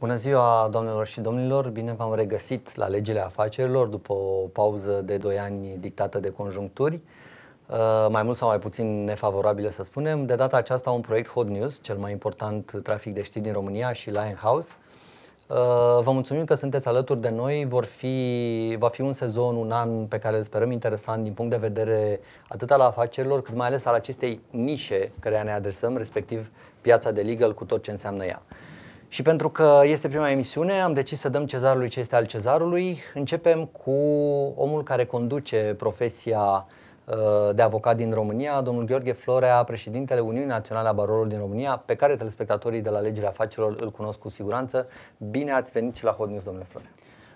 Bună ziua, doamnelor și domnilor! Bine v-am regăsit la legile afacerilor după o pauză de 2 ani dictată de conjuncturi, uh, mai mult sau mai puțin nefavorabile să spunem. De data aceasta un proiect Hot News, cel mai important trafic de știri din România și Lion House. Uh, vă mulțumim că sunteți alături de noi. Vor fi, va fi un sezon, un an pe care îl sperăm interesant din punct de vedere atât al afacerilor, cât mai ales al acestei nișe care ne adresăm, respectiv piața de legal cu tot ce înseamnă ea. Și pentru că este prima emisiune, am decis să dăm cezarului ce este al cezarului. Începem cu omul care conduce profesia uh, de avocat din România, domnul Gheorghe Florea, președintele Uniunii Naționale a Barorilor din România, pe care telespectatorii de la Legile Afacerilor îl cunosc cu siguranță. Bine ați venit și la Hot News, domnule Florea.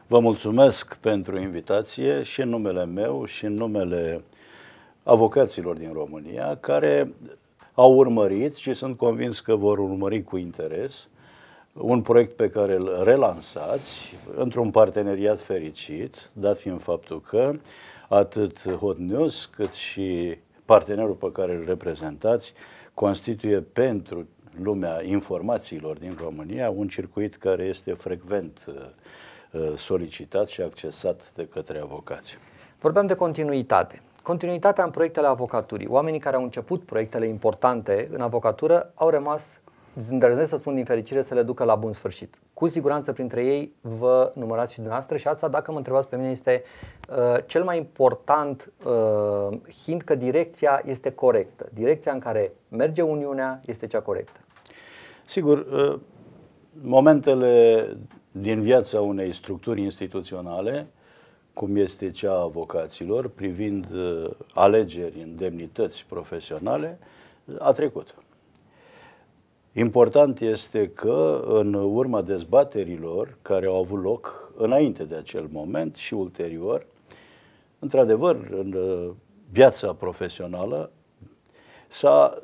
Vă mulțumesc pentru invitație și în numele meu și în numele avocaților din România, care au urmărit și sunt convins că vor urmări cu interes un proiect pe care îl relansați într-un parteneriat fericit, dat fiind faptul că atât Hot News cât și partenerul pe care îl reprezentați constituie pentru lumea informațiilor din România un circuit care este frecvent uh, uh, solicitat și accesat de către avocați. Vorbeam de continuitate. Continuitatea în proiectele avocaturii. Oamenii care au început proiectele importante în avocatură au rămas îndrăznesc să spun din fericire, să le ducă la bun sfârșit. Cu siguranță printre ei vă numărați și dumneavoastră și asta, dacă mă întrebați pe mine, este uh, cel mai important uh, hint că direcția este corectă. Direcția în care merge Uniunea este cea corectă. Sigur, uh, momentele din viața unei structuri instituționale, cum este cea a vocaților, privind uh, alegeri indemnități profesionale, a trecut. Important este că în urma dezbaterilor care au avut loc înainte de acel moment și ulterior, într-adevăr, în uh, viața profesională s-a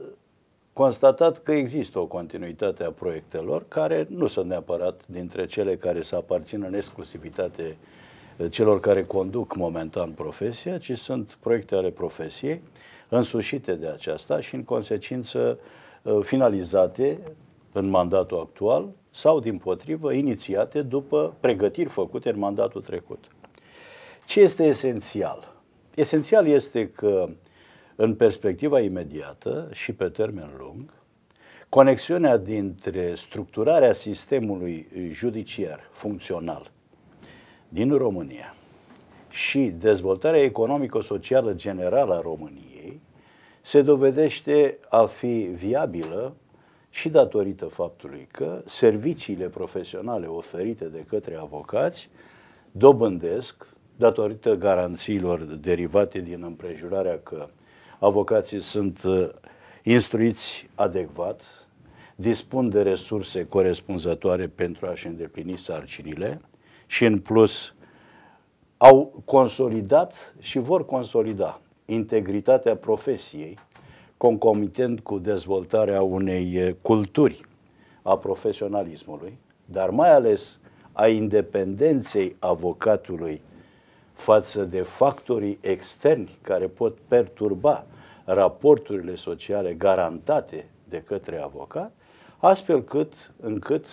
constatat că există o continuitate a proiectelor care nu sunt neapărat dintre cele care să aparțină în exclusivitate uh, celor care conduc momentan profesia, ci sunt proiecte ale profesiei însușite de aceasta și în consecință uh, Uh, finalizate în mandatul actual sau, din potrivă, inițiate după pregătiri făcute în mandatul trecut. Ce este esențial? Esențial este că, în perspectiva imediată și pe termen lung, conexiunea dintre structurarea sistemului judiciar funcțional din România și dezvoltarea economico-socială generală a României se dovedește a fi viabilă și datorită faptului că serviciile profesionale oferite de către avocați dobândesc, datorită garanțiilor derivate din împrejurarea că avocații sunt uh, instruiți adecvat, dispun de resurse corespunzătoare pentru a-și îndeplini sarcinile și, în plus, au consolidat și vor consolida integritatea profesiei, concomitent cu dezvoltarea unei culturi a profesionalismului, dar mai ales a independenței avocatului față de factorii externi care pot perturba raporturile sociale garantate de către avocat, astfel cât, încât,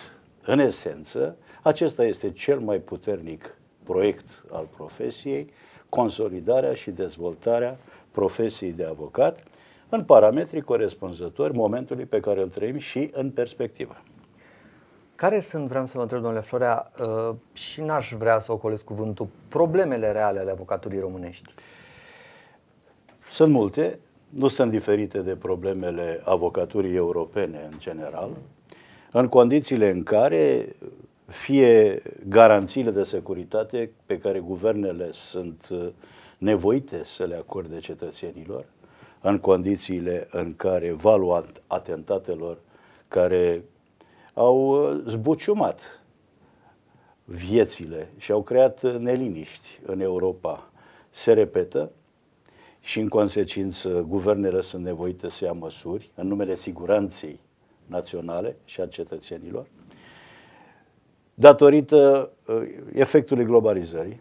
în esență, acesta este cel mai puternic proiect al profesiei, consolidarea și dezvoltarea profesiei de avocat în parametrii corespunzători momentului pe care îl trăim și în perspectivă. Care sunt, vreau să vă întreb, domnule Florea, uh, și n-aș vrea să ocolesc cuvântul, problemele reale ale avocaturii românești? Sunt multe, nu sunt diferite de problemele avocaturii europene în general, în condițiile în care fie garanțiile de securitate pe care guvernele sunt uh, nevoite să le acorde cetățenilor, în condițiile în care valul atentatelor care au uh, zbuciumat viețile și au creat uh, neliniști în Europa se repetă și în consecință guvernele sunt nevoite să ia măsuri în numele siguranței naționale și a cetățenilor datorită uh, efectului globalizării,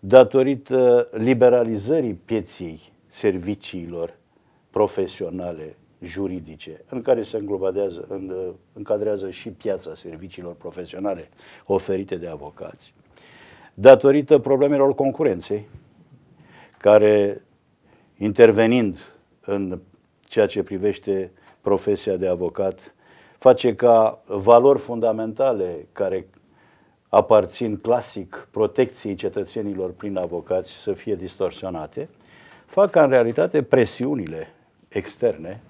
datorită liberalizării pieței serviciilor profesionale juridice, în care se înglobadează, în, uh, încadrează și piața serviciilor profesionale oferite de avocați, datorită problemelor concurenței, care intervenind în ceea ce privește profesia de avocat, face ca valori fundamentale care aparțin clasic protecției cetățenilor prin avocați să fie distorsionate, fac ca în realitate presiunile externe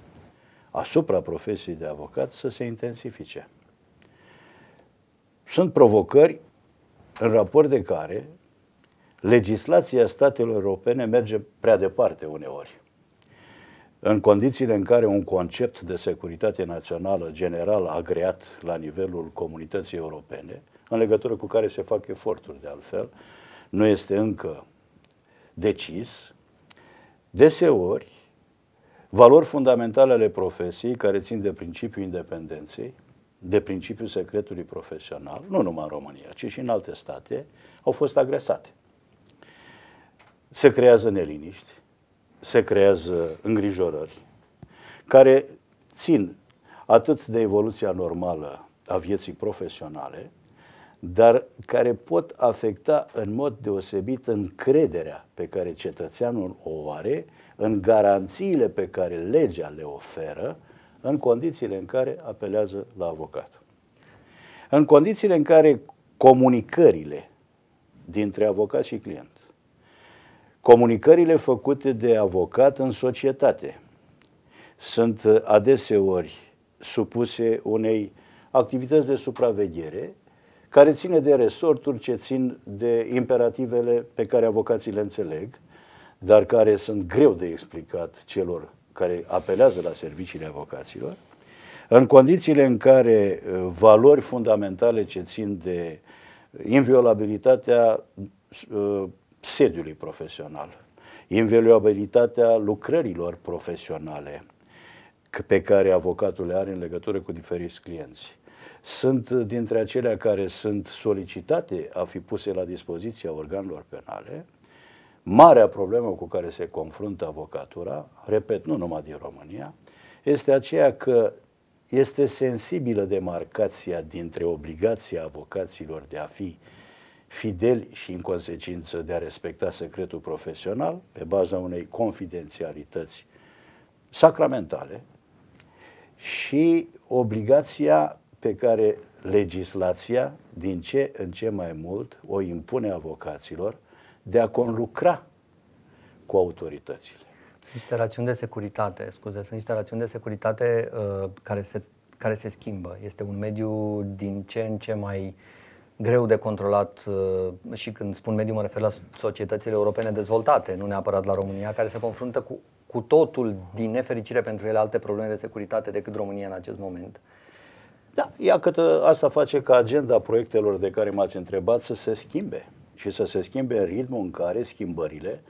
asupra profesiei de avocat să se intensifice. Sunt provocări în raport de care legislația statelor europene merge prea departe uneori în condițiile în care un concept de securitate națională general agreat la nivelul comunității europene, în legătură cu care se fac eforturi de altfel, nu este încă decis, deseori valori fundamentale ale profesiei care țin de principiul independenței, de principiul secretului profesional, nu numai în România, ci și în alte state, au fost agresate. Se creează neliniști, se creează îngrijorări care țin atât de evoluția normală a vieții profesionale, dar care pot afecta în mod deosebit încrederea pe care cetățeanul o are în garanțiile pe care legea le oferă în condițiile în care apelează la avocat. În condițiile în care comunicările dintre avocat și client Comunicările făcute de avocat în societate sunt uh, adeseori supuse unei activități de supraveghere care ține de resorturi ce țin de imperativele pe care avocații le înțeleg, dar care sunt greu de explicat celor care apelează la serviciile avocaților, în condițiile în care uh, valori fundamentale ce țin de inviolabilitatea uh, sediului profesional, invaluabilitatea lucrărilor profesionale pe care avocatul le are în legătură cu diferiți clienți. Sunt dintre acelea care sunt solicitate a fi puse la dispoziția organelor penale. Marea problemă cu care se confruntă avocatura, repet, nu numai din România, este aceea că este sensibilă demarcația dintre obligația avocaților de a fi uh, fideli și în consecință de a respecta secretul profesional pe baza unei confidențialități sacramentale și obligația pe care legislația din ce în ce mai mult o impune avocaților de a conlucra cu autoritățile. Sunt niște rațiuni de securitate, scuze, sunt niște rațiuni de securitate uh, care, se, care se schimbă. Este un mediu din ce în ce mai uh, greu de controlat uh, și când spun mediu mă refer la societățile europene dezvoltate, nu neapărat la România, care se confruntă cu, cu totul din nefericire pentru ele alte probleme de securitate decât România în acest moment. Da, ia că asta face ca agenda proiectelor de care m-ați întrebat să se schimbe și să se schimbe în ritmul în care schimbările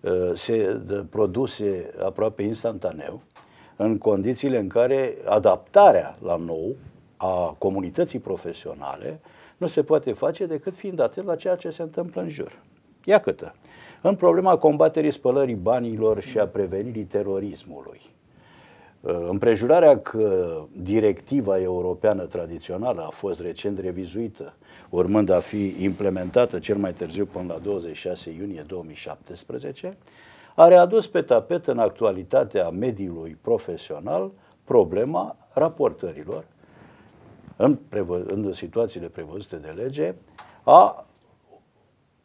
uh, se produse aproape instantaneu, în condițiile în care adaptarea la nou a comunității profesionale nu se poate face decât fiind atent la ceea ce se întâmplă în jur. Ia câtă. În problema combaterii spălării banilor și a prevenirii terorismului, uh, Împrejurarea că directiva europeană tradițională a fost recent revizuită, urmând a fi implementată cel mai târziu până la 26 iunie 2017, a readus pe tapet în actualitatea mediului profesional problema raportărilor în, prevă, în situațiile prevăzute de lege, a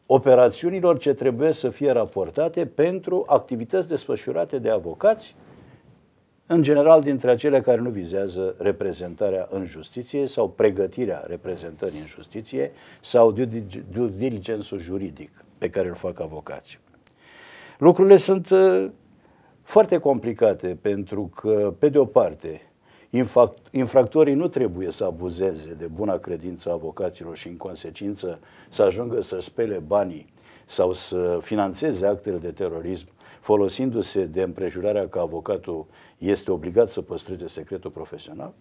operațiunilor ce trebuie să fie raportate pentru activități desfășurate de avocați, în general dintre acele care nu vizează reprezentarea în justiție sau pregătirea reprezentării în justiție sau due diligence juridic pe care îl fac avocații. Lucrurile sunt uh, foarte complicate pentru că, pe de o parte, infractorii nu trebuie să abuzeze de buna credință a avocaților și, în consecință, să ajungă să spele banii sau să financeze actele de terorism folosindu-se de împrejurarea că avocatul este obligat să păstreze secretul profesional.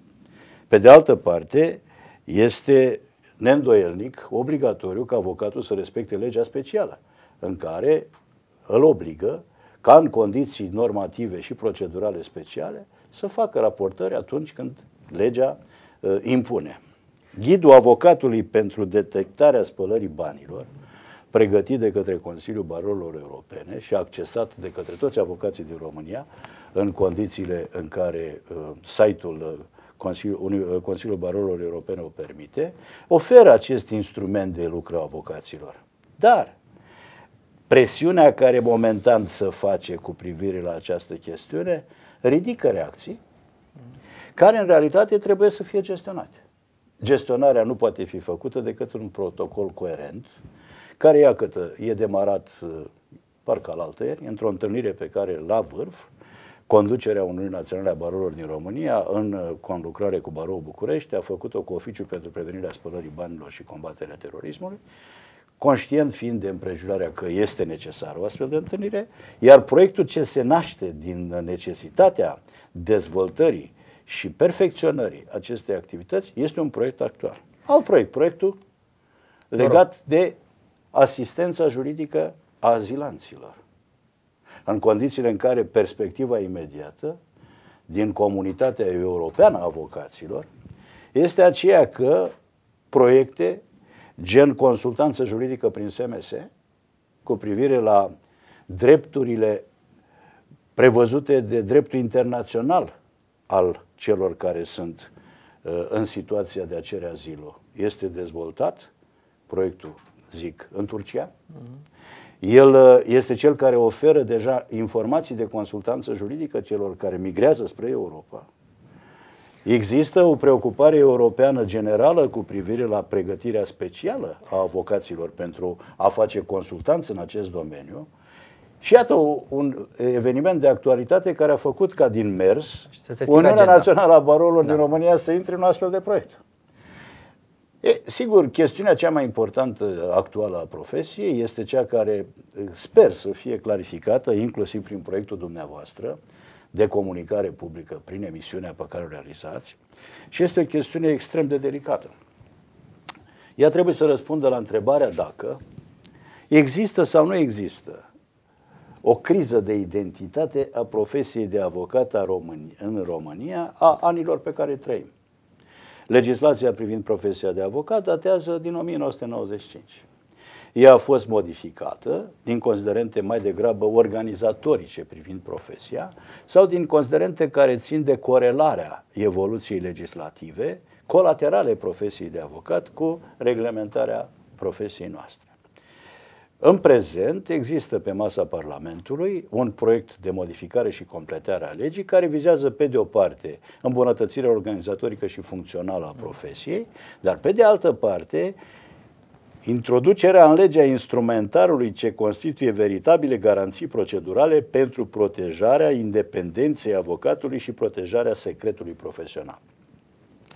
Pe de altă parte, este neîndoielnic, obligatoriu ca avocatul să respecte legea specială, în care îl obligă, ca în condiții normative și procedurale speciale, să facă raportări atunci când legea uh, impune. Ghidul avocatului pentru detectarea spălării banilor, pregătit de către Consiliul Barorilor Europene și accesat de către toți avocații din România, în condițiile în care uh, site-ul uh, Consiliul, uh, Consiliul Europene o permite, oferă acest instrument de lucru avocaților. Dar presiunea care momentan se face cu privire la această chestiune ridică reacții care în realitate trebuie să fie gestionate. Gestionarea nu poate fi făcută decât un protocol coerent care ia câtă e demarat uh, parcă al altăieri, într-o întâlnire pe care la vârf, conducerea Uniunii Naționale a Barorilor din România, în uh, conlucrare cu Barou București, a făcut-o cu Oficiul pentru Prevenirea Spălării Banilor și Combaterea Terorismului, conștient fiind de împrejurarea că este necesară o astfel de întâlnire, iar proiectul ce se naște din necesitatea dezvoltării și perfecționării acestei activități este un proiect actual. Alt proiect, proiectul legat de asistența juridică a azilanților. În condițiile în care perspectiva imediată din comunitatea europeană a avocaților este aceea că proiecte gen consultanță juridică prin SMS, cu privire la drepturile prevăzute de dreptul internațional al celor care sunt uh, în situația de a cere azilul. Este dezvoltat proiectul, zic, în Turcia. Mhm. El uh, este cel care oferă deja informații de consultanță juridică celor care migrează spre Europa Există o preocupare europeană generală cu privire la pregătirea specială a avocaților pentru a face consultanță în acest domeniu. Și iată un eveniment de actualitate care a făcut ca din mers Uniunea Națională a Barorilor da. din România să intre în astfel de proiect. E, sigur, chestiunea cea mai importantă actuală a profesiei este cea care eh, sper să fie clarificată, inclusiv prin proiectul dumneavoastră, uh, de comunicare publică prin emisiunea pe care o realizați și este o chestiune extrem de delicată. Ea trebuie să răspundă la întrebarea dacă există sau nu există o criză de identitate a profesiei de avocat a Români- în România a anilor pe care trăim. Legislația privind profesia de avocat datează din 1995. Ea a fost modificată din considerente mai degrabă organizatorice privind profesia sau din considerente care țin de corelarea evoluției legislative colaterale profesiei de avocat cu reglementarea profesiei noastre. În prezent există pe masa Parlamentului un proiect de modificare și completare a legii care vizează pe de o parte îmbunătățirea organizatorică și funcțională a profesiei, dar pe de altă parte Introducerea în legea instrumentarului ce constituie veritabile garanții procedurale pentru protejarea independenței avocatului și protejarea secretului profesional.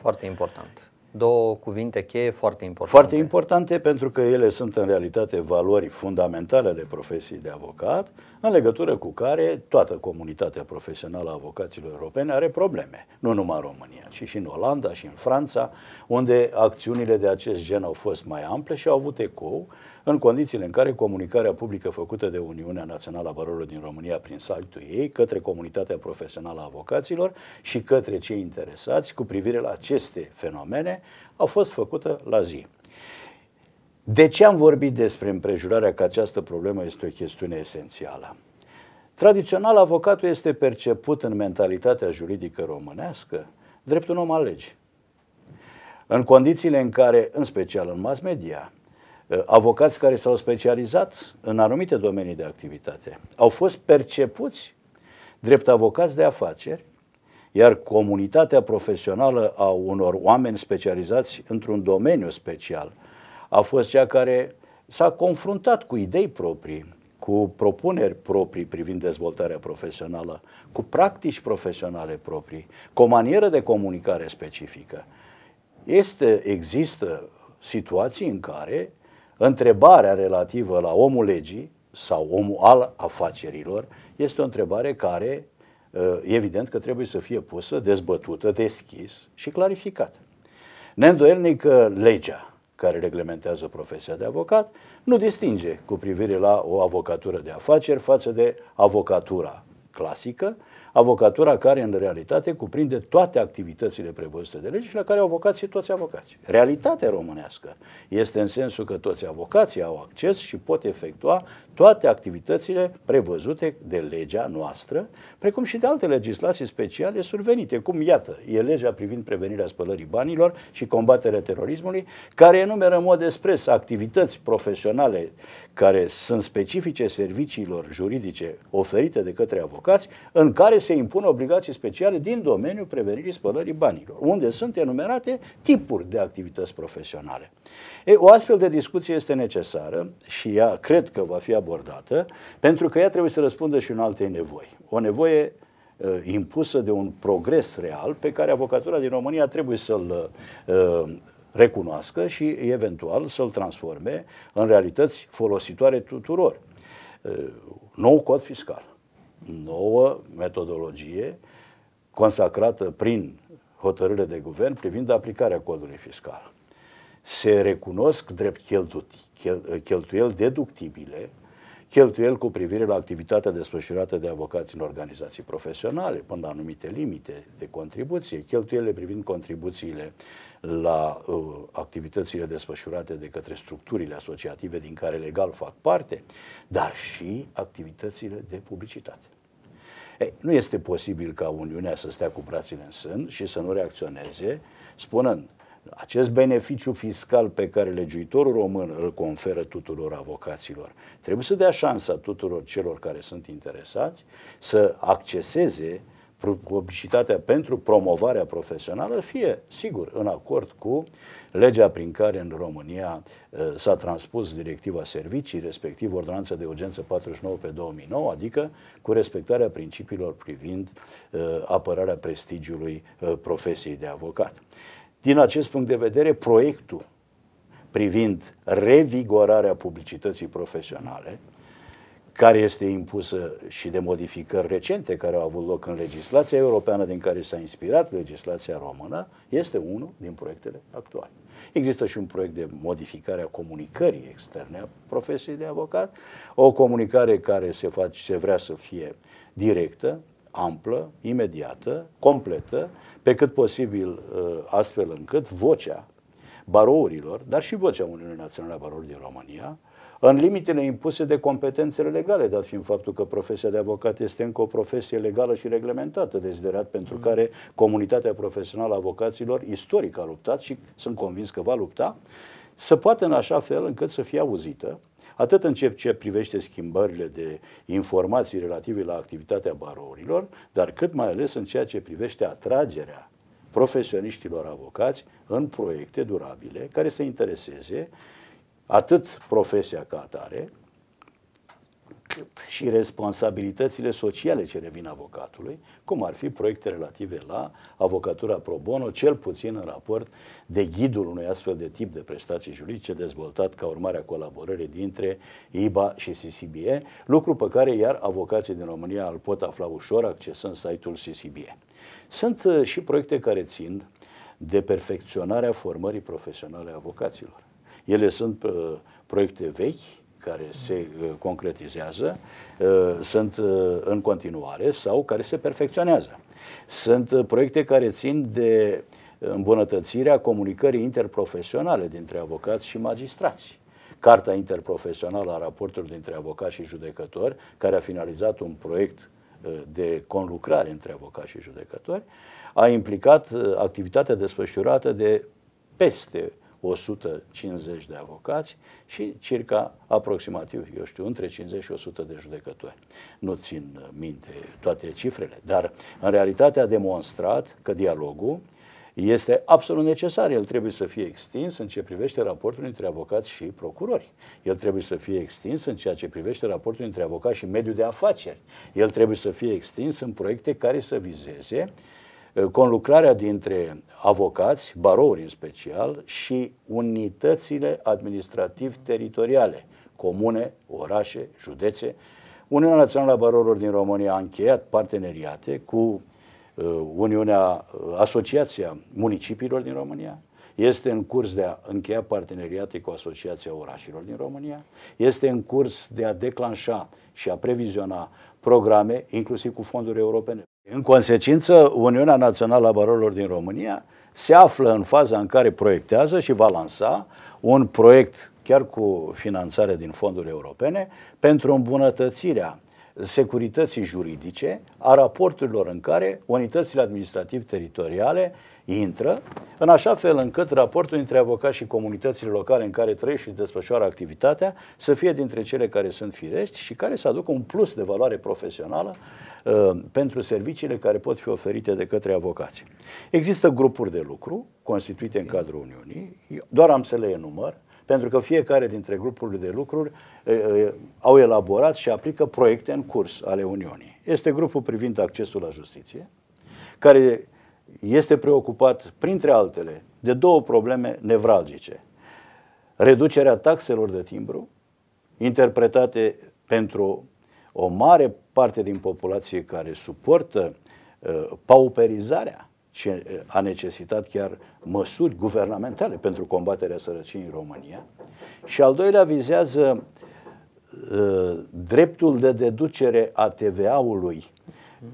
Foarte important două cuvinte cheie foarte importante. Foarte importante pentru că ele sunt în realitate valori fundamentale ale profesiei de avocat, în legătură cu care toată comunitatea profesională a avocaților europene are probleme, nu numai în România, ci și în Olanda și în Franța, unde acțiunile de acest gen au fost mai ample și au avut ecou în condițiile în care comunicarea publică făcută de Uniunea Națională a Barorilor din România prin site-ul ei către comunitatea profesională a avocaților și către cei interesați cu privire la aceste fenomene a fost făcută la zi. De ce am vorbit despre împrejurarea că această problemă este o chestiune esențială? Tradițional, avocatul este perceput în mentalitatea juridică românească drept un om al legii. În condițiile în care, în special în mass media, Uh, avocați care s-au specializat în anumite domenii de activitate au fost percepuți drept avocați de afaceri, iar comunitatea profesională a unor oameni specializați într-un domeniu special a fost cea care s-a confruntat cu idei proprii, cu propuneri proprii privind dezvoltarea profesională, cu practici profesionale proprii, cu o manieră de comunicare specifică. Este, există situații în care Întrebarea relativă la omul legii sau omul al afacerilor este o întrebare care, uh, evident că trebuie să fie pusă, dezbătută, deschis și clarificată. Neîndoielnic că legea care reglementează profesia de avocat nu distinge cu privire la o avocatură de afaceri față de avocatura clasică, avocatura care în realitate cuprinde toate activitățile prevăzute de lege și la care au avocații toți avocații. Realitatea românească este în sensul că toți avocații au acces și pot efectua toate activitățile prevăzute de legea noastră, precum și de alte legislații speciale survenite, cum iată, e legea privind prevenirea spălării banilor și combaterea terorismului, care enumeră în mod expres activități profesionale care sunt specifice serviciilor juridice oferite de către avocați avocați în care se impun obligații speciale din domeniul prevenirii spălării banilor, unde sunt enumerate tipuri de activități profesionale. E, o astfel de discuție este necesară și ea cred că va fi abordată, pentru că ea trebuie să răspundă și în alte nevoi. O nevoie impusă de un progres real pe care avocatura din România trebuie să-l recunoască și eventual să-l transforme în realități folositoare tuturor. Nou cod fiscal, nouă metodologie consacrată prin hotărâre de guvern privind aplicarea codului fiscal. Se recunosc drept cheltuieli deductibile cheltuieli cu privire la activitatea desfășurată de avocați în organizații profesionale, până la anumite limite de contribuție, cheltuielile privind contribuțiile la uh, activitățile desfășurate de către structurile asociative din care legal fac parte, dar și activitățile de publicitate. Ei, nu este posibil ca Uniunea să stea cu brațele în sân și să nu reacționeze spunând acest beneficiu fiscal pe care legiuitorul român îl conferă tuturor avocaților trebuie să dea șansa tuturor celor care sunt interesați să acceseze publicitatea pentru promovarea profesională fie, sigur, în acord cu legea prin care în România uh, s-a transpus directiva servicii, respectiv ordonanța de urgență 49 pe 2009, adică cu respectarea principiilor privind uh, apărarea prestigiului uh, profesiei de avocat. Din acest punct de vedere, proiectul privind revigorarea publicității profesionale, care este impusă și de modificări recente care au avut loc în legislația europeană din care s-a inspirat legislația română, este unul din proiectele actuale. Există și un proiect de modificare a comunicării externe a profesiei de avocat, o comunicare care se, face, se vrea să fie directă, amplă, imediată, completă, pe cât posibil uh, astfel încât vocea barourilor, dar și vocea Uniunii Naționale a Barourilor din România, în limitele impuse de competențele legale, dat fiind faptul că profesia de avocat este încă o profesie legală și reglementată, deziderat pentru mm. care comunitatea profesională a avocaților istoric a luptat și sunt convins că va lupta, să poată în așa fel încât să fie auzită, atât în ce, ce privește schimbările de informații relative la activitatea barourilor, dar cât mai ales în ceea ce privește atragerea profesioniștilor avocați în proiecte durabile care să intereseze atât profesia ca atare, cât și responsabilitățile sociale ce revin avocatului, cum ar fi proiecte relative la avocatura pro bono, cel puțin în raport de ghidul unui astfel de tip de prestații juridice dezvoltat ca urmare a colaborării dintre IBA și CCBE, lucru pe care iar avocații din România îl pot afla ușor accesând site-ul CCBE. Sunt uh, și proiecte care țin de perfecționarea formării profesionale a avocaților. Ele sunt uh, proiecte vechi, care se uh, concretizează uh, sunt uh, în continuare sau care se perfecționează. Sunt proiecte care țin de îmbunătățirea comunicării interprofesionale dintre avocați și magistrați. Carta interprofesională a raporturilor dintre avocați și judecători, care a finalizat un proiect de conlucrare între avocați și judecători, a implicat activitatea desfășurată de peste 150 de avocați și circa aproximativ, eu știu, între 50 și 100 de judecători. Nu țin uh, minte toate cifrele, dar în realitate a demonstrat că dialogul este absolut necesar. El trebuie să fie extins în ce privește raportul între avocați și procurori. El trebuie să fie extins în ceea ce privește raportul între avocați și mediul de afaceri. El trebuie să fie extins în proiecte care să vizeze uh, Ă, conlucrarea dintre avocați, barouri în special, și unitățile administrativ-teritoriale, comune, orașe, județe. Uniunea Națională a Barorilor din România a încheiat parteneriate cu ă, Uniunea, Asociația Municipiilor din România, este în curs de a încheia parteneriate cu Asociația Orașilor din România, este în curs de a declanșa și a previziona programe, inclusiv cu fonduri europene. În consecință, Uniunea Națională a Barorilor din România se află în faza în care proiectează și va lansa un proiect chiar cu finanțare din fonduri europene pentru îmbunătățirea securității juridice a raporturilor în care unitățile administrativ-teritoriale intră, în așa fel încât raportul dintre avocați și comunitățile locale în care trăiește și desfășoară activitatea să fie dintre cele care sunt firești și care să aducă un plus de valoare profesională uh, pentru serviciile care pot fi oferite de către avocați. Există grupuri de lucru constituite în cadrul Uniunii, doar am să le enumăr, uh, pentru că fiecare dintre grupurile de lucruri au elaborat și aplică proiecte în curs ale Uniunii. Este grupul privind accesul la justiție, care este preocupat, printre altele, de două probleme nevralgice. Reducerea taxelor de timbru, interpretate pentru o mare parte din populație care suportă uh, pauperizarea și a necesitat chiar măsuri guvernamentale pentru combaterea sărăciei în România. Și al doilea vizează dreptul de deducere a TVA-ului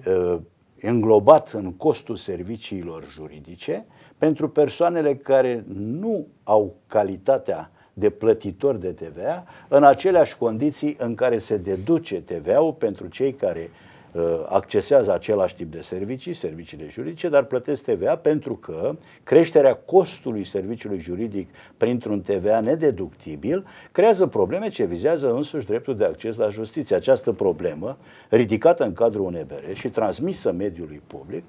înglobat englobat în costul serviciilor juridice pentru persoanele care nu au calitatea de plătitor de TVA în aceleași condiții în care se deduce TVA-ul pentru cei care uh, Uh, accesează același tip de servicii, serviciile juridice, dar plătesc TVA pentru că creșterea costului serviciului juridic printr-un TVA nedeductibil creează probleme ce vizează însuși dreptul de acces la justiție. Această problemă, ridicată în cadrul UNBR și transmisă mediului public,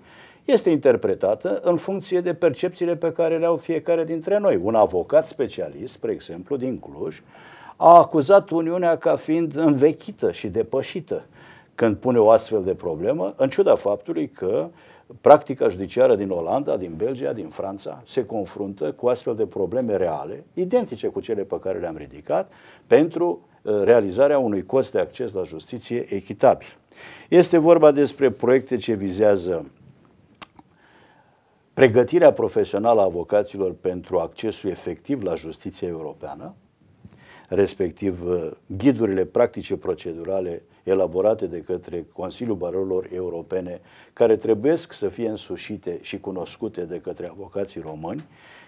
este interpretată în funcție de percepțiile pe care le au fiecare dintre noi. Un avocat specialist, spre exemplu, din Cluj, a acuzat Uniunea ca fiind învechită și depășită când pune o astfel de problemă, în ciuda faptului că practica judiciară din Olanda, din Belgia, din Franța se confruntă cu astfel de probleme reale, identice cu cele pe care le-am ridicat, pentru uh, realizarea unui cost de acces la justiție echitabil. Este vorba despre proiecte ce vizează pregătirea profesională a avocaților pentru accesul efectiv la justiția europeană, respectiv uh, ghidurile practice procedurale elaborate de către Consiliul Barorilor Europene, care trebuiesc să fie însușite și cunoscute de către avocații români,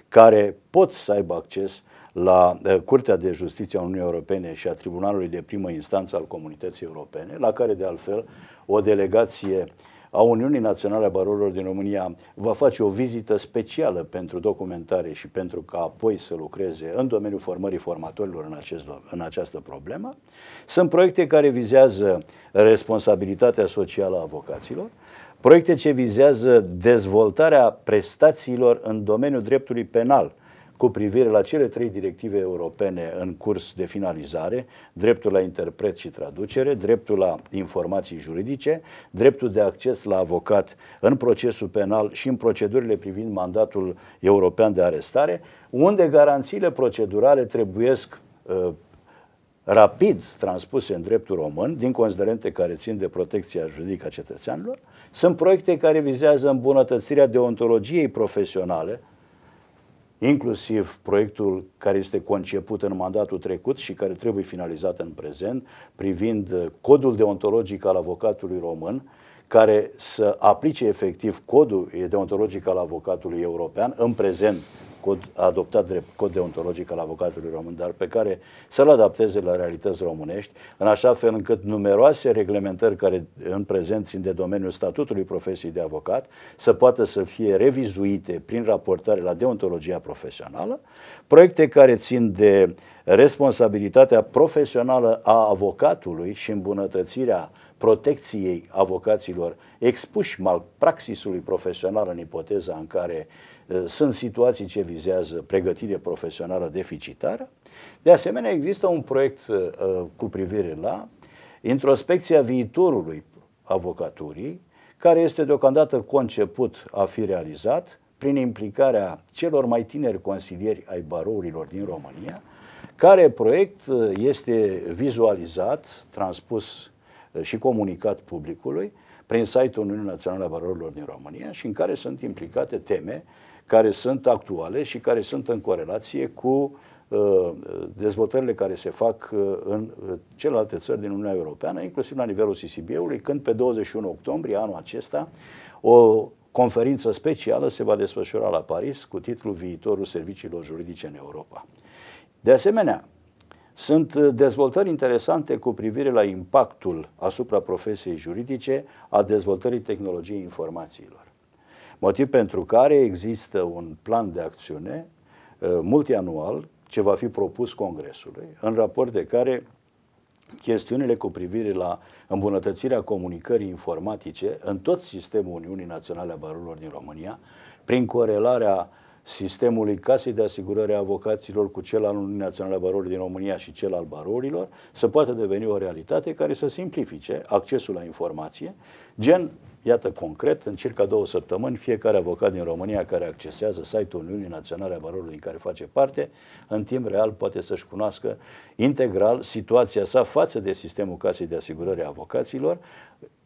care pot să aibă acces la uh, Curtea de Justiție a Uniunii Europene și a Tribunalului de Primă Instanță al Comunității Europene, la care, de altfel, o delegație uh, a Uniunii Naționale a Barorilor din România va face o vizită specială pentru documentare și pentru ca apoi să lucreze în domeniul formării formatorilor în, acest, în această problemă. Sunt proiecte care vizează responsabilitatea socială a avocaților, proiecte ce vizează dezvoltarea prestațiilor în domeniul dreptului penal, cu privire la cele trei directive europene în curs de finalizare, dreptul la interpret și traducere, dreptul la informații juridice, dreptul de acces la avocat în procesul penal și în procedurile privind mandatul european de arestare, unde garanțiile procedurale trebuiesc uh, rapid transpuse în dreptul român, din considerente care țin de protecția juridică a cetățeanilor, sunt proiecte care vizează îmbunătățirea deontologiei profesionale inclusiv proiectul care este conceput în mandatul trecut și care trebuie finalizat în prezent, privind uh, codul deontologic al avocatului român, care să aplice efectiv codul deontologic al avocatului european, în prezent cod, a adoptat drept cod deontologic al avocatului român, dar pe care să-l adapteze la realități românești, în așa fel încât numeroase reglementări care în prezent sunt de domeniul statutului profesiei de avocat să poată să fie revizuite prin raportare la deontologia profesională, proiecte care țin de responsabilitatea profesională a avocatului și îmbunătățirea protecției avocaților expuși malpraxisului profesional în ipoteza în care Eh, sunt situații ce vizează pregătire profesională deficitară. De asemenea, există un proiect eh, eh, cu privire la introspecția viitorului avocaturii, care este deocamdată conceput a fi realizat prin implicarea celor mai tineri consilieri ai barourilor din România, care proiect este vizualizat, transpus și comunicat publicului, prin site-ul Uniunii Naționale a Valorilor din România și în care sunt implicate teme care sunt actuale și care sunt în corelație cu uh, dezvoltările care se fac uh, în uh, celelalte țări din Uniunea Europeană, inclusiv la nivelul CCB-ului, când pe 21 octombrie anul acesta o conferință specială se va desfășura la Paris cu titlul Viitorul Serviciilor Juridice în Europa. De asemenea, sunt uh, dezvoltări interesante cu privire la impactul asupra profesiei juridice a dezvoltării tehnologiei informațiilor. Motiv pentru care există un plan de acțiune uh, multianual ce va fi propus Congresului, în raport de care chestiunile cu privire la îmbunătățirea comunicării informatice în tot sistemul Uniunii Naționale a Barurilor din România, prin corelarea uh, sistemului casei de asigurare a avocaților cu cel al Uniunii Naționale a Barorilor din România și cel al barorilor să poată deveni o realitate care să simplifice accesul la informație, gen, iată concret, în circa două săptămâni, fiecare avocat din România care accesează site-ul Uniunii Naționale a Barorilor din care face parte, în timp real poate să-și cunoască integral situația sa față de sistemul casei de asigurare a avocaților,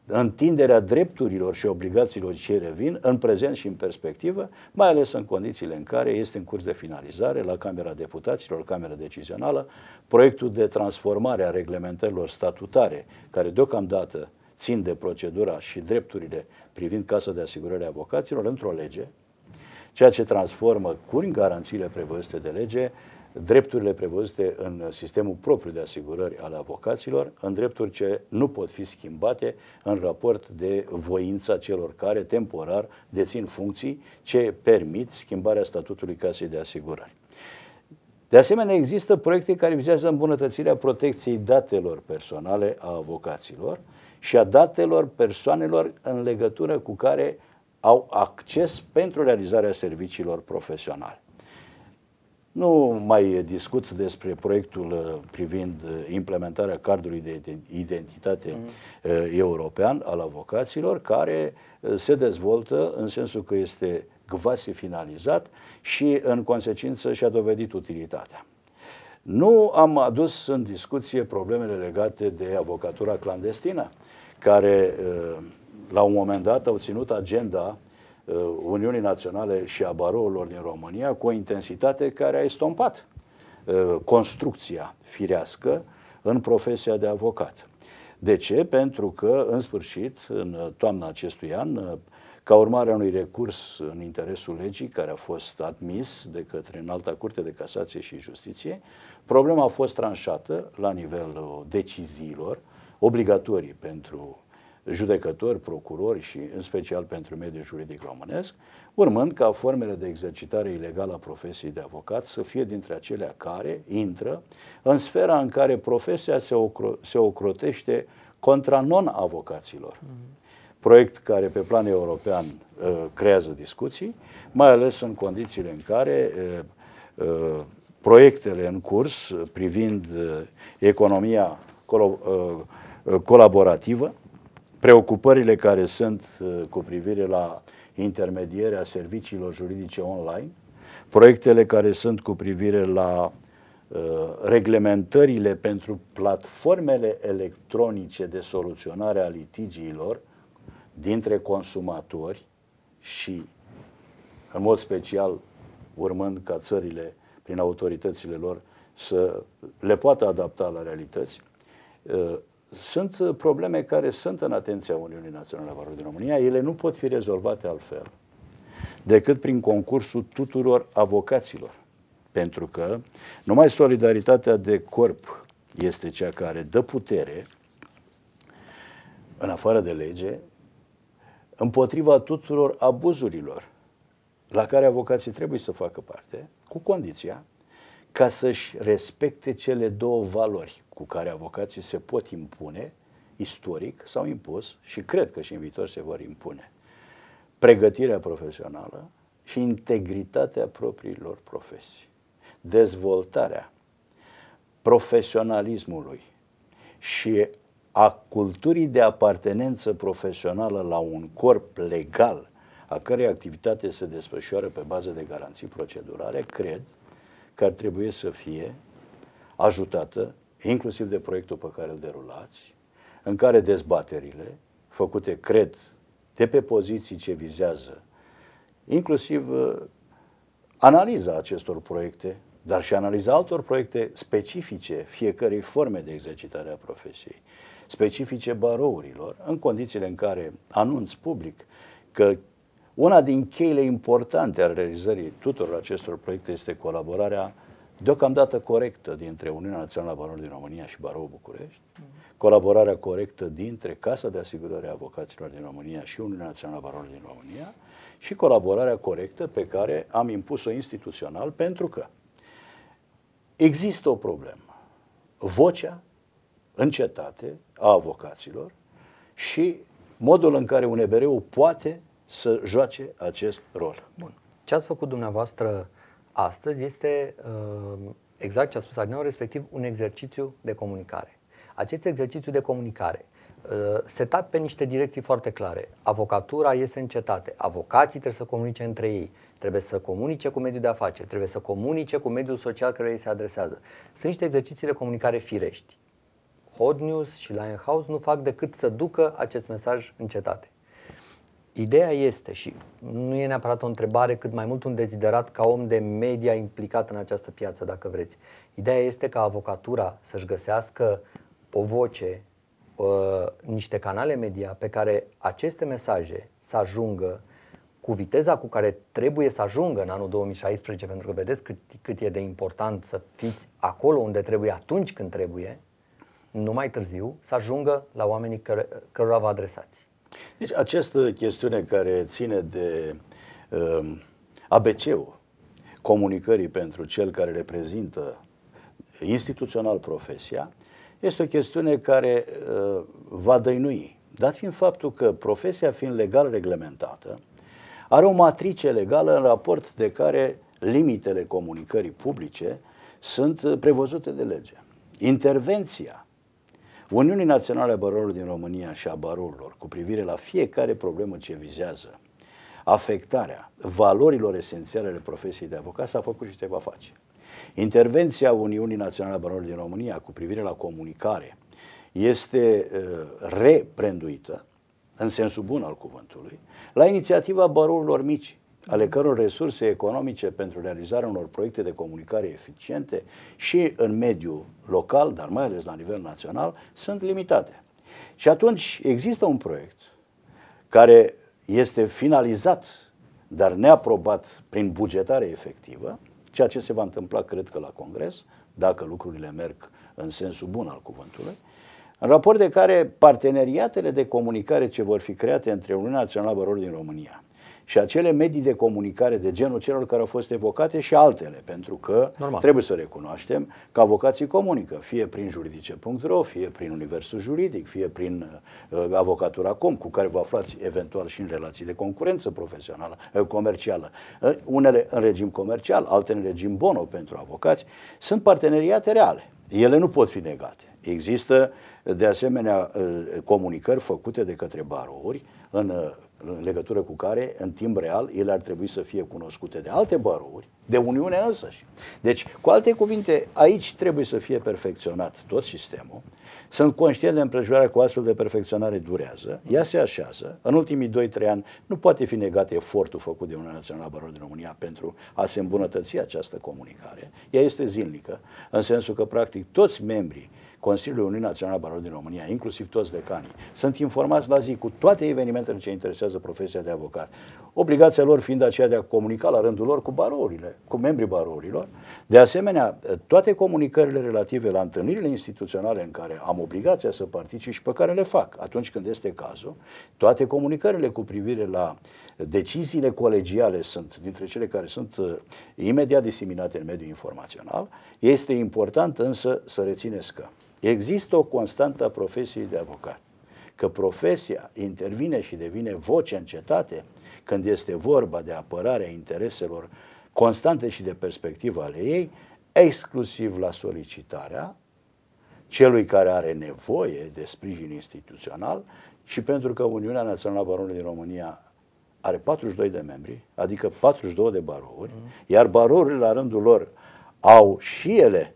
întinderea drepturilor și obligațiilor ce revin în prezent și în perspectivă, mai ales în condițiile în care este în curs de finalizare la Camera Deputaților, Camera Decizională, proiectul de transformare a reglementărilor statutare, care deocamdată țin de procedura și drepturile privind Casa de Asigurare a Avocaților într-o lege, ceea ce transformă, cu garanțiile prevăzute de lege, drepturile prevăzute în sistemul propriu de asigurări al avocaților, în drepturi ce nu pot fi schimbate în raport de voința celor care temporar dețin funcții ce permit schimbarea statutului casei de asigurări. De asemenea, există proiecte care vizează îmbunătățirea protecției datelor personale a avocaților și a datelor persoanelor în legătură cu care au acces pentru realizarea serviciilor profesionale. Nu mai discut despre proiectul uh, privind uh, implementarea cardului de identitate mm. european al avocaților, care se dezvoltă în sensul că este gvasi finalizat și, în consecință, și-a dovedit utilitatea. Nu am adus în discuție problemele legate de avocatura clandestină, care la un moment dat au ținut agenda uh, Uh, Uniunii Naționale și a barourilor din România cu o intensitate care a estompat uh, construcția firească în profesia de avocat. De ce? Pentru că, în sfârșit, în toamna acestui an, uh, ca urmare a unui recurs în interesul legii care a fost admis de către Înalta Curte de Casație și Justiție, problema a fost tranșată la nivelul deciziilor obligatorii pentru judecători, procurori și în special pentru mediul juridic românesc, urmând ca formele de exercitare ilegală a profesiei de avocat să fie dintre acelea care intră în sfera în care profesia se, ocro- se ocrotește contra non-avocaților. Proiect care pe plan european uh, creează discuții, mai ales în condițiile în care uh, uh, proiectele în curs privind economia colo- colaborativă preocupările care sunt uh, cu privire la intermedierea serviciilor juridice online, proiectele care sunt cu privire la uh, reglementările pentru platformele electronice de soluționare a litigiilor dintre consumatori și, în mod special, urmând ca țările, prin autoritățile lor, să le poată adapta la realități. Uh, sunt uh, probleme care sunt în atenția Uniunii Naționale a Valorilor din România, ele nu pot fi rezolvate altfel decât prin concursul tuturor avocaților. Pentru că numai solidaritatea de corp este cea care dă putere, în afară de lege, împotriva tuturor abuzurilor la care avocații trebuie să facă parte, cu condiția ca să-și respecte cele două valori cu care avocații se pot impune, istoric sau impus și cred că și în viitor se vor impune. Pregătirea profesională și integritatea propriilor profesii. Dezvoltarea profesionalismului și a culturii de apartenență profesională la un corp legal, a cărei activitate se desfășoară pe bază de garanții procedurale, cred care trebuie să fie ajutată, inclusiv de proiectul pe care îl derulați, în care dezbaterile făcute, cred, de pe poziții ce vizează, inclusiv uh, analiza acestor proiecte, dar și analiza altor proiecte specifice fiecărei forme de exercitare a profesiei, specifice barourilor, în condițiile în care anunț public că una din cheile importante a realizării tuturor acestor proiecte este colaborarea deocamdată corectă dintre Uniunea Națională a Baronilor din România și Barou București, mhm. colaborarea corectă dintre Casa de Asigurare a Avocaților din România și Uniunea Națională a Baronilor din România și colaborarea corectă pe care am impus-o instituțional pentru că există o problemă. Vocea în cetate a avocaților și modul în care un EBR-ul poate să joace acest rol. Bun. Ce ați făcut dumneavoastră astăzi este uh, exact ce a spus Adinau, respectiv un exercițiu de comunicare. Acest exercițiu de comunicare uh, setat pe niște direcții foarte clare. Avocatura este în cetate, avocații trebuie să comunice între ei, trebuie să comunice cu mediul de afaceri, trebuie să comunice cu mediul social care ei se adresează. Sunt niște exerciții de comunicare firești. Hot News și Lion House nu fac decât să ducă acest mesaj în cetate. Ideea este și nu e neapărat o întrebare, cât mai mult un deziderat ca om de media implicat în această piață, dacă vreți. Ideea este ca avocatura să-și găsească o voce, uh, niște canale media pe care aceste mesaje să ajungă cu viteza cu care trebuie să ajungă în anul 2016, pentru că vedeți cât, cât e de important să fiți acolo unde trebuie atunci când trebuie, nu mai târziu, să ajungă la oamenii căre, cărora vă adresați. Deci această chestiune care ține de uh, um, ABC-ul comunicării pentru cel care reprezintă instituțional profesia, este o chestiune care uh, va dăinui. Dat fiind faptul că profesia fiind legal reglementată, are o matrice legală în raport de care limitele comunicării publice sunt uh, prevăzute de lege. Intervenția Uniunii Naționale a Barorilor din România și a barorilor cu privire la fiecare problemă ce vizează afectarea valorilor esențiale ale profesiei de avocat s-a făcut și se va face. Intervenția Uniunii Naționale a Barorilor din România cu privire la comunicare este uh, reprenduită, în sensul bun al cuvântului, la inițiativa barorilor mici, ale căror resurse economice pentru realizarea unor proiecte de comunicare eficiente și în mediul local, dar mai ales la nivel național, sunt limitate. Și atunci există un proiect care este finalizat, dar neaprobat prin bugetare efectivă, ceea ce se va întâmpla, cred că, la Congres, dacă lucrurile merg în sensul bun al cuvântului, în raport de care parteneriatele de comunicare ce vor fi create între Uniunea Națională Bărori din România și acele medii de comunicare de genul celor care au fost evocate și altele, pentru că Normal. trebuie să recunoaștem că avocații comunică, fie prin juridice.ro, fie prin Universul Juridic, fie prin uh, avocatura.com, cu care vă aflați eventual și în relații de concurență profesională, uh, comercială. Uh, unele în regim comercial, altele în regim bono pentru avocați. Sunt parteneriate reale. Ele nu pot fi negate. Există, de asemenea, uh, comunicări făcute de către barouri în uh, în legătură cu care, în timp real, ele ar trebui să fie cunoscute de alte barouri, de Uniunea însăși. Deci, cu alte cuvinte, aici trebuie să fie perfecționat tot sistemul. Sunt conștient de împrejurarea cu astfel de perfecționare durează, ea se așează. În ultimii 2-3 ani nu poate fi negat efortul făcut de Uniunea Națională a din România pentru a se îmbunătăți această comunicare. Ea este zilnică, în sensul că, practic, toți membrii Consiliul Uniunii Naționale a din România, inclusiv toți decanii, sunt informați la zi cu toate evenimentele ce interesează profesia de avocat. Obligația lor fiind aceea de a comunica la rândul lor cu barourile, cu membrii barourilor. De asemenea, toate comunicările relative la întâlnirile instituționale în care am obligația să particip și pe care le fac atunci când este cazul, toate comunicările cu privire la deciziile colegiale sunt dintre cele care sunt uh, imediat diseminate în mediul informațional. Este important însă să rețineți că Există o constantă a profesiei de avocat. Că profesia intervine și devine voce în cetate când este vorba de apărarea intereselor constante și de perspectivă ale ei, exclusiv la solicitarea celui care are nevoie de sprijin instituțional și pentru că Uniunea Națională a din România are 42 de membri, adică 42 de barouri, mm. iar barourile la rândul lor au și ele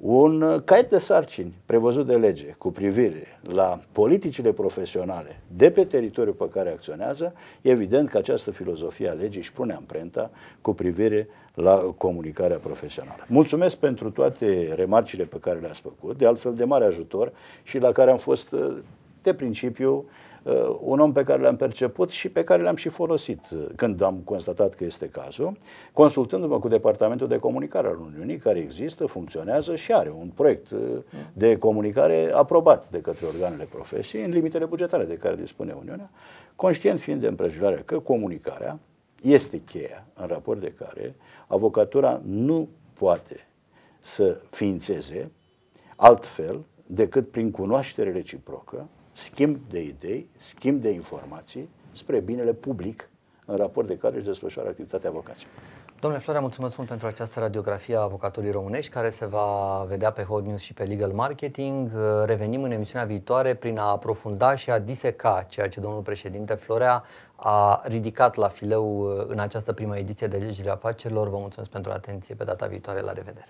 un uh, caiet de sarcini prevăzut de lege cu privire la politicile profesionale de pe teritoriul pe care acționează, evident că această filozofie a legii își pune amprenta cu privire la comunicarea profesională. Mulțumesc pentru toate remarcile pe care le-ați făcut, de altfel de mare ajutor și la care am fost uh, de principiu Uh, un om pe care l-am perceput și pe care l-am și folosit uh, când am constatat că este cazul, consultându-mă cu Departamentul de Comunicare al Uniunii, care există, funcționează și are un proiect uh, de comunicare aprobat de către organele profesiei, în limitele bugetare de care dispune Uniunea, conștient fiind de împrejurarea că comunicarea este cheia în raport de care avocatura nu poate să ființeze altfel decât prin cunoaștere reciprocă schimb de idei, schimb de informații spre binele public în raport de care își desfășoară activitatea avocației. Domnule Florea, mulțumesc mult pentru această radiografie a avocatului românești care se va vedea pe Hot News și pe Legal Marketing. Revenim în emisiunea viitoare prin a aprofunda și a diseca ceea ce domnul președinte Florea a ridicat la fileu uh, în această primă ediție de Legile Afacerilor. Vă mulțumesc pentru atenție. Pe data viitoare, la revedere!